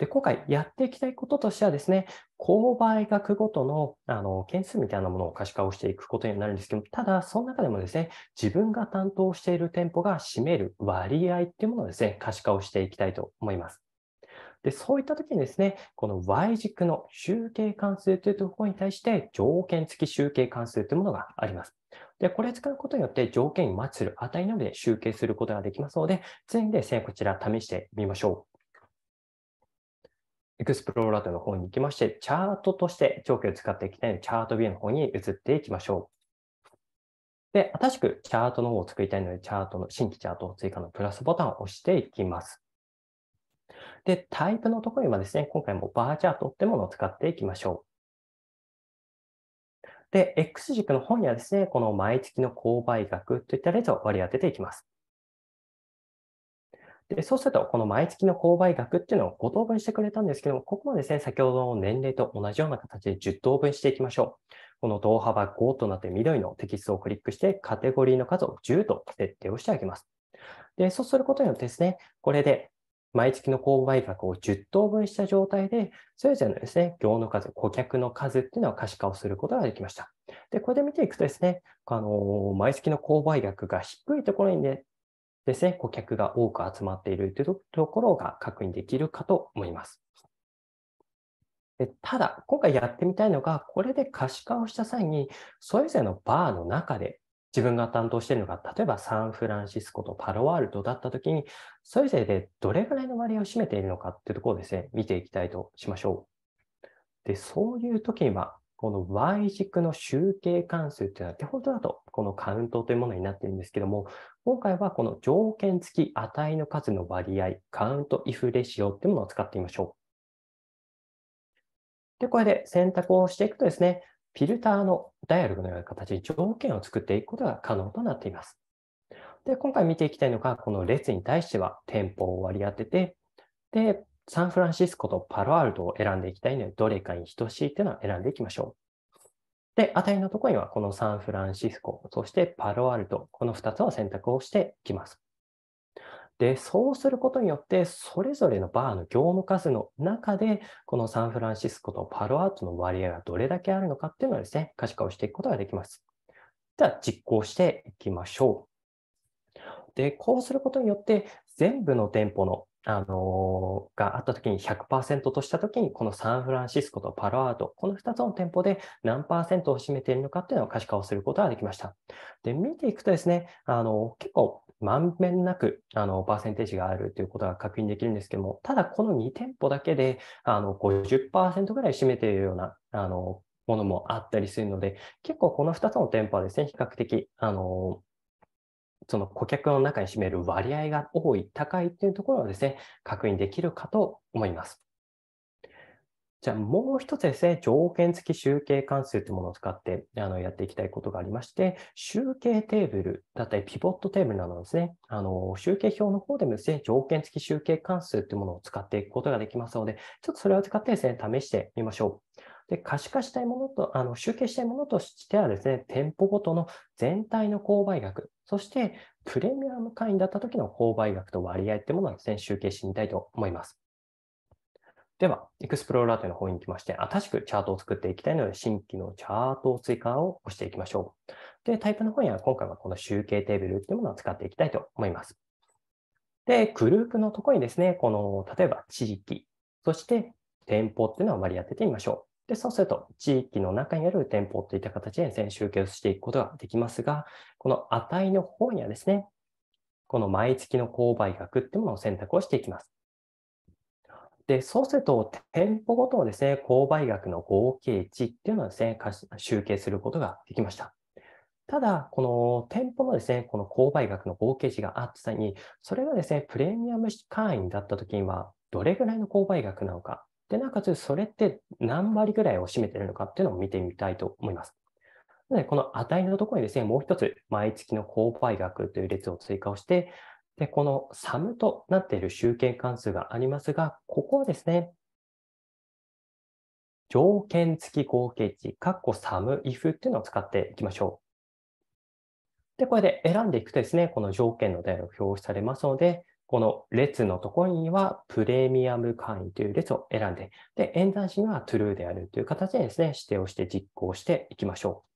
で、今回やっていきたいこととしてはですね、購買額ごとのあの件数みたいなものを可視化をしていくことになるんですけどただ、その中でもですね、自分が担当している店舗が占める割合っていうものをですね、可視化をしていきたいと思います。で、そういった時にですね、この Y 軸の集計関数というところに対して条件付き集計関数というものがあります。で、これを使うことによって条件にマッチする値なので集計することができますので、常にですね、こちら試してみましょう。エクスプローラートの方に行きまして、チャートとして条件を使っていきたいので、チャートビューの方に移っていきましょう。で、新しくチャートの方を作りたいので、チャートの、新規チャートを追加のプラスボタンを押していきます。で、タイプのところにはですね、今回もバーチャートってものを使っていきましょう。で、X 軸の方にはですね、この毎月の購買額といった列を割り当てていきます。で、そうすると、この毎月の購買額っていうのを5等分してくれたんですけども、ここもですね、先ほどの年齢と同じような形で10等分していきましょう。この等幅5となって緑のテキストをクリックして、カテゴリーの数を10と設定をしてあげます。で、そうすることによってですね、これで毎月の購買額を10等分した状態で、それぞれのですね、業の数、顧客の数っていうのは可視化をすることができました。で、これで見ていくとですね、あの毎月の購買額が低いところに、ね、ですね、顧客が多く集まっているというところが確認できるかと思います。でただ、今回やってみたいのが、これで可視化をした際に、それぞれのバーの中で自分が担当しているのが、例えばサンフランシスコとパロワールドだったときに、それぞれでどれぐらいの割合を占めているのかっていうところをですね、見ていきたいとしましょう。で、そういうときには、この Y 軸の集計関数っていうのは、手元だとこのカウントというものになっているんですけども、今回はこの条件付き値の数の割合、カウントイフレシオっていうものを使ってみましょう。で、これで選択をしていくとですね、フィルターのダイアログのような形で条件を作っていくことが可能となっています。で、今回見ていきたいのが、この列に対しては店舗を割り当てて、で、サンフランシスコとパロアルトを選んでいきたいので、どれかに等しいというのは選んでいきましょう。で、値のところには、このサンフランシスコ、そしてパロアルト、この2つを選択をしていきます。で、そうすることによって、それぞれのバーの業務数の中で、このサンフランシスコとパロアートの割合がどれだけあるのかっていうのはですね、可視化をしていくことができます。では、実行していきましょう。で、こうすることによって、全部の店舗のあのー、があったときに100%としたときに、このサンフランシスコとパロアート、この2つの店舗で何パーセントを占めているのかっていうのを可視化をすることができました。で、見ていくとですね、あのー、結構まんべんなく、あの、パーセンテージがあるということが確認できるんですけども、ただこの2店舗だけで、あの50、ぐらい占めているような、あの、ものもあったりするので、結構この2つの店舗はですね、比較的、あの、その顧客の中に占める割合が多い、高いっていうところをですね、確認できるかと思います。じゃあもう一つですね、条件付き集計関数というものを使ってあのやっていきたいことがありまして、集計テーブルだったりピボットテーブルなどですね、あの集計表の方でもですね、条件付き集計関数というものを使っていくことができますので、ちょっとそれを使ってですね、試してみましょう。で可視化したいものと、あの集計したいものとしてはですね、店舗ごとの全体の購買額、そしてプレミアム会員だった時の購買額と割合というものをですね、集計してみたいと思います。では、エクスプローラーというの方に行きまして、新しくチャートを作っていきたいので、新規のチャート追加を押していきましょう。で、タイプの方には今回はこの集計テーブルというものを使っていきたいと思います。で、グループのところにですね、この、例えば地域、そして店舗っていうのを割り当ててみましょう。で、そうすると、地域の中にある店舗といった形で全集計をしていくことができますが、この値の方にはですね、この毎月の購買額っていうものを選択をしていきます。で、そうすると、店舗ごとのですね、購買額の合計値っていうのをですね、集計することができました。ただ、この店舗のですね、この購買額の合計値があった際に、それがですね、プレミアム会員だったときには、どれぐらいの購買額なのか、で、なおかつそれって何割ぐらいを占めているのかっていうのを見てみたいと思います。で、この値のところにですね、もう一つ、毎月の購買額という列を追加をして、で、このサムとなっている集計関数がありますが、ここはですね、条件付き合計値、カッコサム、if っていうのを使っていきましょう。で、これで選んでいくとですね、この条件の題が表示されますので、この列のところにはプレミアム会員という列を選んで、で、演算子には true であるという形でですね、指定をして実行していきましょう。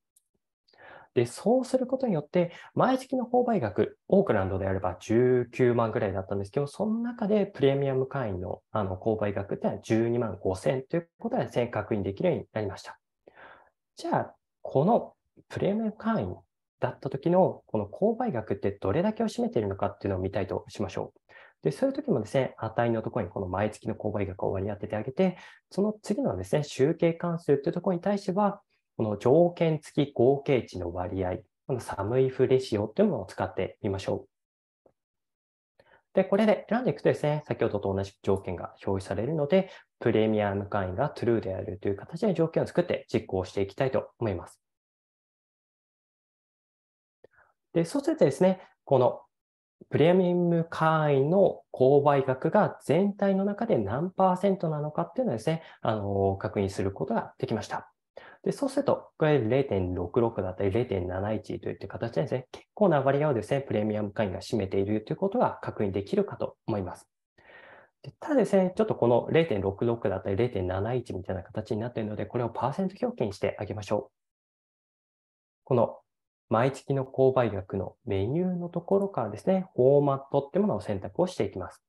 で、そうすることによって、毎月の購買額、オークランドであれば19万ぐらいだったんですけど、その中でプレミアム会員のあの購買額ってのは12万5千ということで、全確認できるようになりました。じゃあ、このプレミアム会員だった時のこの購買額ってどれだけを占めているのかっていうのを見たいとしましょう。で、そういう時もですね、値のところにこの毎月の購買額を割り当ててあげて、その次のですね、集計関数っていうところに対しては、この条件付き合計値の割合、このサムイフレシオというものを使ってみましょう。で、これで選んでいくとですね、先ほどと同じ条件が表示されるので、プレミアム会員が true であるという形で条件を作って実行していきたいと思います。で、そうするとですね、このプレミアム会員の購買額が全体の中で何パーセントなのかっていうのをですね、あの、確認することができました。で、そうすると、これ0.66だったり0.71といった形でですね、結構な割合をですね、プレミアム会員が占めているということが確認できるかと思います。でただですね、ちょっとこの0.66だったり0.71みたいな形になっているので、これをパーセント表記にしてあげましょう。この毎月の購買額のメニューのところからですね、フォーマットってものを選択をしていきます。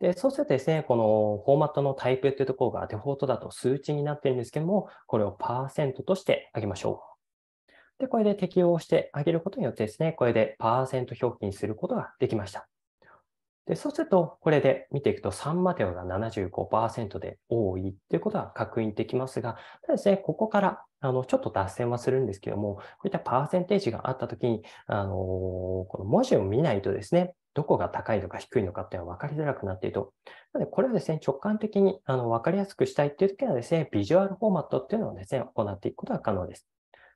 で、そうするとですね、このフォーマットのタイプっていうところがデフォートだと数値になってるんですけども、これをパーセントとしてあげましょう。で、これで適用してあげることによってですね、これでパーセント表記にすることができました。で、そうすると、これで見ていくと、3まではが75%で多いっていうことは確認できますが、ただですね、ここから、あの、ちょっと脱線はするんですけども、こういったパーセンテージがあったときに、あのー、この文字を見ないとですね、どこが高いのか低いのかっていうのは分かりづらくなっていると。なので、これをですね、直感的にあの分かりやすくしたいっていう時はですね、ビジュアルフォーマットっていうのをですね、行っていくことが可能です。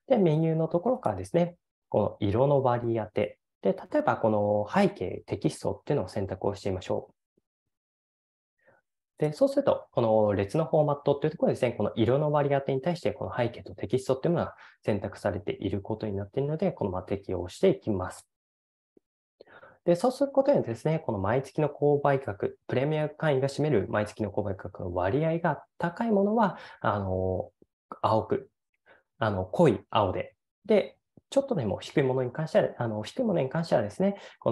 で、メニューのところからですね、この色の割り当て。で、例えばこの背景、テキストっていうのを選択をしてみましょう。で、そうすると、この列のフォーマットっていうところですね、この色の割り当てに対して、この背景とテキストっていうのが選択されていることになっているので、このまま適用していきます。で、そうすることにですね、この毎月の購買額、プレミアム会員が占める毎月の購買額の割合が高いものは、あの、青く、あの、濃い青で、で、ちょっとでも低いものに関しては、あの、低いものに関してはですね、こ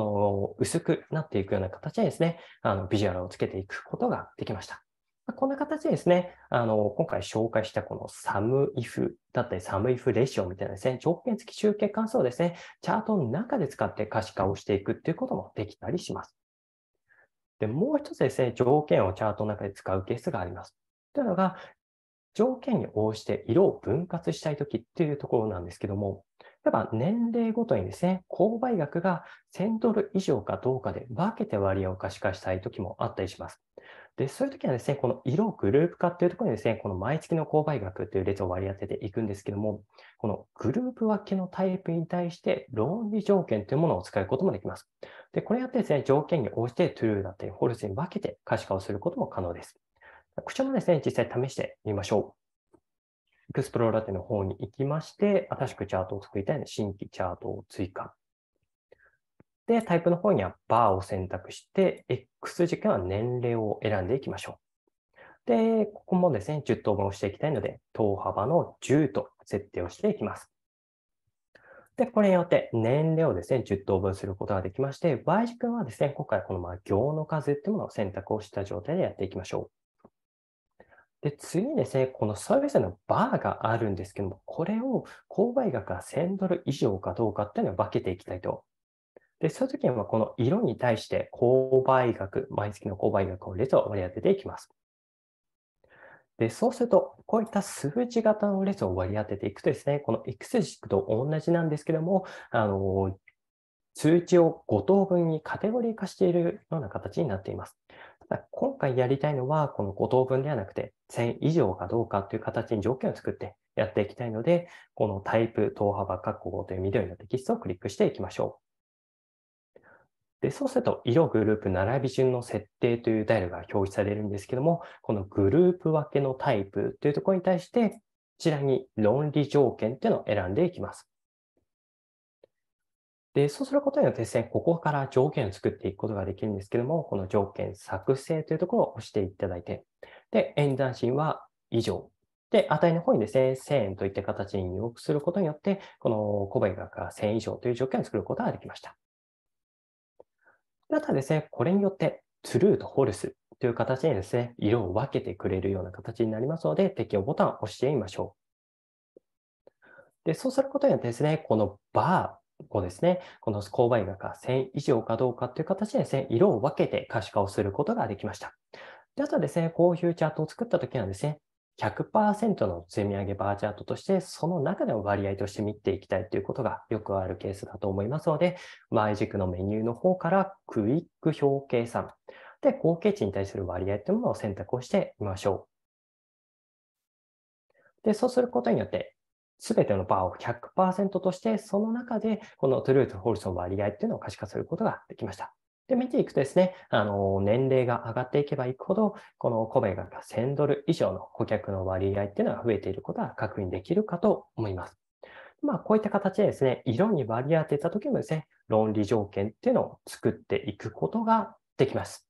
の薄くなっていくような形でですね、あの、ビジュアルをつけていくことができました。こんな形でですね、あの、今回紹介したこのサムイフだったりサムイフレシオみたいなですね、条件付き集計関数をですね、チャートの中で使って可視化をしていくっていうこともできたりします。で、もう一つですね、条件をチャートの中で使うケースがあります。というのが、条件に応じて色を分割したいときっていうところなんですけども、やっぱ年齢ごとにですね、購買額が1000ドル以上かどうかで分けて割合を可視化したいときもあったりします。で、そういう時はですね、この色をグループ化っていうところにですね、この毎月の購買額という列を割り当てていくんですけども、このグループ分けのタイプに対して、論理条件というものを使うこともできます。で、これやってですね、条件に応じて true だったり false に分けて可視化をすることも可能です。こちらもですね、実際試してみましょう。エクスプローラテの方に行きまして、新しくチャートを作りたいので、新規チャートを追加。で、タイプの方にはバーを選択して、X 軸は年齢を選んでいきましょう。で、ここもですね、10等分をしていきたいので、等幅の10と設定をしていきます。で、これによって年齢をですね、10等分することができまして、Y 軸はですね、今回このま行の数っていうものを選択をした状態でやっていきましょう。で、次にですね、このサービスのバーがあるんですけども、これを購買額が1000ドル以上かどうかっていうのを分けていきたいとで、そういう時にはこの色に対して購買額、毎月の購買額を列を割り当てていきます。で、そうすると、こういった数値型の列を割り当てていくとですね、この X 軸と同じなんですけども、あの、通知を5等分にカテゴリー化しているような形になっています。ただ、今回やりたいのは、この5等分ではなくて、1000以上かどうかという形に条件を作ってやっていきたいので、このタイプ、等幅、括弧5という緑のテキストをクリックしていきましょう。で、そうすると、色、グループ、並び順の設定というタイルが表示されるんですけども、このグループ分けのタイプというところに対して、こちらに論理条件というのを選んでいきます。で、そうすることによってですね、ここから条件を作っていくことができるんですけども、この条件作成というところを押していただいて、で、演算子は以上。で、値の方にですね、1000円といった形に入力することによって、この小額が1000以上という条件を作ることができました。またですね、これによって、トゥルーとホルスという形にですね、色を分けてくれるような形になりますので、適用ボタンを押してみましょう。で、そうすることによってですね、このバーをですね、この勾配額が1000以上かどうかという形でですね、色を分けて可視化をすることができました。であとですね、こういうチャートを作ったときはですね、100%の積み上げバーチャートとして、その中でも割合として見ていきたいということがよくあるケースだと思いますので、Y 軸のメニューの方からクイック表計算で合計値に対する割合というものを選択をしてみましょう。で、そうすることによって、すべてのバーを100%として、その中でこのトゥルーとホルスの割合っていうのを可視化することができました。で、見ていくとですね、あの、年齢が上がっていけばいくほど、この米ベが1000ドル以上の顧客の割合っていうのは増えていることは確認できるかと思います。まあ、こういった形でですね、色に割り当てた時もですね、論理条件っていうのを作っていくことができます。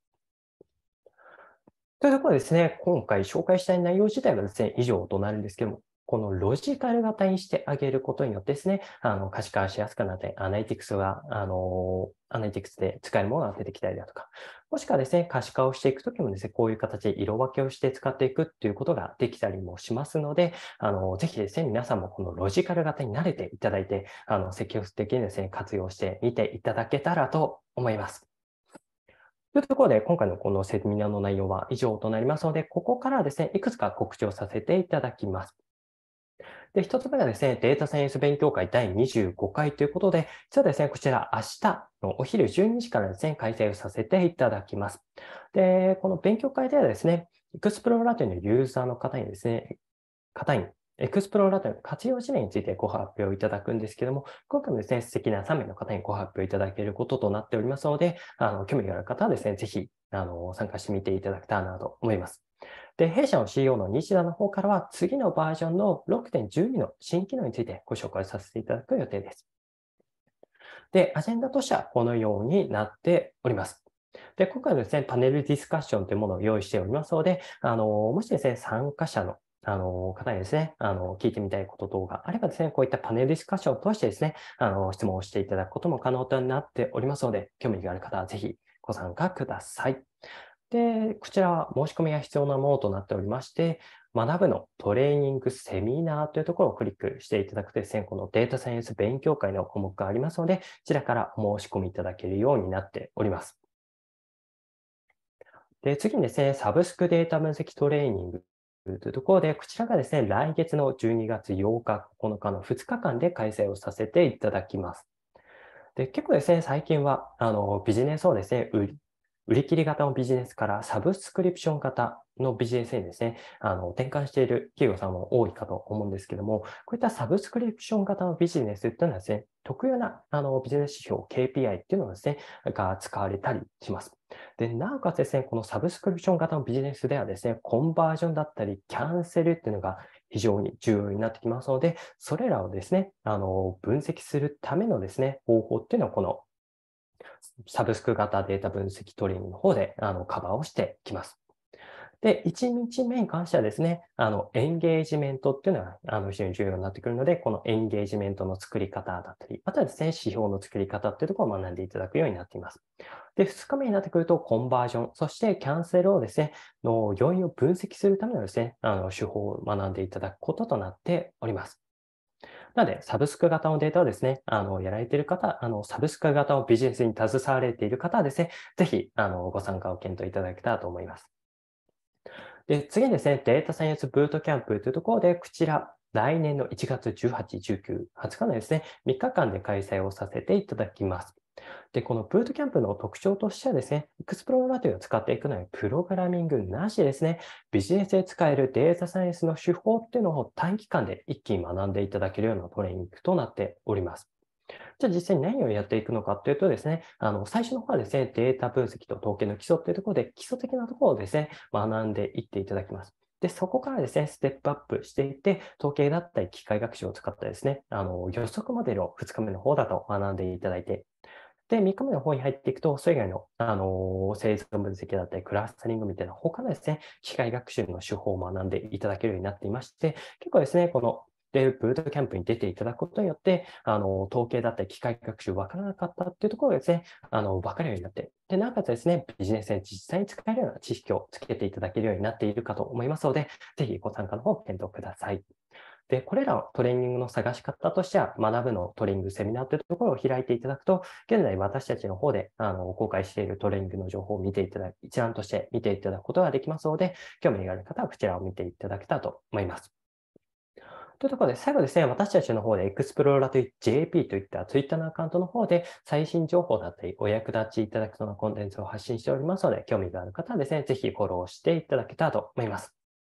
というところですね、今回紹介したい内容自体はですね、以上となるんですけども、このロジカル型にしてあげることによってですね、あの可視化しやすくなって、アナリティクスが、あのアナリティクスで使えるものが出てきたりだとか、もしくはですね、可視化をしていくときもですね、こういう形で色分けをして使っていくっていうことができたりもしますので、あの、ぜひですね、皆さんもこのロジカル型に慣れていただいて、あの、積極的にですね、活用してみていただけたらと思います。というところで、今回のこのセミナーの内容は以上となりますので、ここからですね、いくつか告知をさせていただきます。で、一つ目がですね、データサイエンス勉強会第25回ということで、実はですね、こちら明日のお昼12時からですね、開催をさせていただきます。で、この勉強会ではですね、エクスプローラーというのユーザーの方にですね、方にエクスプローラーという活用事例についてご発表いただくんですけども、今回もですね、素敵な3名の方にご発表いただけることとなっておりますので、あの興味がある方はですね、ぜひあの参加してみていただけたらなと思います。で、弊社の CEO の西田の方からは、次のバージョンの6.12の新機能についてご紹介させていただく予定です。で、アジェンダとしてはこのようになっております。で、今回のですね、パネルディスカッションというものを用意しておりますので、あの、もしですね、参加者のあの、方にですね、あの、聞いてみたいこと等があればですね、こういったパネルディスカッションを通してですね、あの、質問をしていただくことも可能となっておりますので、興味がある方はぜひご参加ください。で、こちらは申し込みが必要なものとなっておりまして、学ぶのトレーニングセミナーというところをクリックしていただくとですね、このデータサイエンス勉強会の項目がありますので、こちらからお申し込みいただけるようになっております。で、次にですね、サブスクデータ分析トレーニングというところで、こちらがですね、来月の12月8日、9日の2日間で開催をさせていただきます。で結構ですね、最近はあのビジネスをですね、売り切り型のビジネスからサブスクリプション型のビジネスにですね、あの転換している企業さんも多いかと思うんですけども、こういったサブスクリプション型のビジネスっていうのはですね、特有なあのビジネス指標、KPI っていうのがですね、が使われたりします。で、なおかつですね、このサブスクリプション型のビジネスではですね、コンバージョンだったり、キャンセルっていうのが非常に重要になってきますので、それらをですね、あの分析するためのですね、方法っていうのは、このサブスク型データ分析トレーニングの方であのカバーをしてきます。で、1日目に関してはですね、あの、エンゲージメントっていうのが、あの、非常に重要になってくるので、このエンゲージメントの作り方だったり、あとはですね、指標の作り方っていうところを学んでいただくようになっています。で、2日目になってくると、コンバージョン、そしてキャンセルをですね、の要因を分析するためのですね、あの、手法を学んでいただくこととなっております。なので、サブスク型のデータをですね、あの、やられている方、あの、サブスク型のビジネスに携われている方はですね、ぜひ、あの、ご参加を検討いただけたらと思います。で、次にですね、データサイエンスブートキャンプというところで、こちら、来年の1月18、19、20日のですね、3日間で開催をさせていただきます。で、このブートキャンプの特徴としてはですね、エクスプローラーというのを使っていくのに、プログラミングなしですね、ビジネスで使えるデータサイエンスの手法っていうのを短期間で一気に学んでいただけるようなトレーニングとなっております。じゃあ実際に何をやっていくのかというとですね、あの最初の方はですね、データ分析と統計の基礎というところで、基礎的なところをですね、学んでいっていただきます。で、そこからですね、ステップアップしていって、統計だったり機械学習を使ったですね、あの予測モデルを2日目の方だと学んでいただいてで、3日目の方に入っていくと、それ以外の、あの生存分析だったり、クラスタリングみたいな、他のですね、機械学習の手法を学んでいただけるようになっていまして、結構ですね、こので、ブートキャンプに出ていただくことによって、あの、統計だったり機械学習分からなかったっていうところがですね、あの、分かるようになって、で、なおかつですね、ビジネスで実際に使えるような知識をつけていただけるようになっているかと思いますので、ぜひご参加の方、検討ください。で、これらをトレーニングの探し方としては、学ぶのトレーニングセミナーというところを開いていただくと、現在私たちの方であの公開しているトレーニングの情報を見ていただく、一覧として見ていただくことができますので、興味がある方はこちらを見ていただけたらと思います。というところで、最後ですね、私たちの方でエクスプローラという JP といったツイッターのアカウントの方で最新情報だったり、お役立ちいただくようなコンテンツを発信しておりますので、興味がある方はですね、ぜひフォローしていただけたらと思います。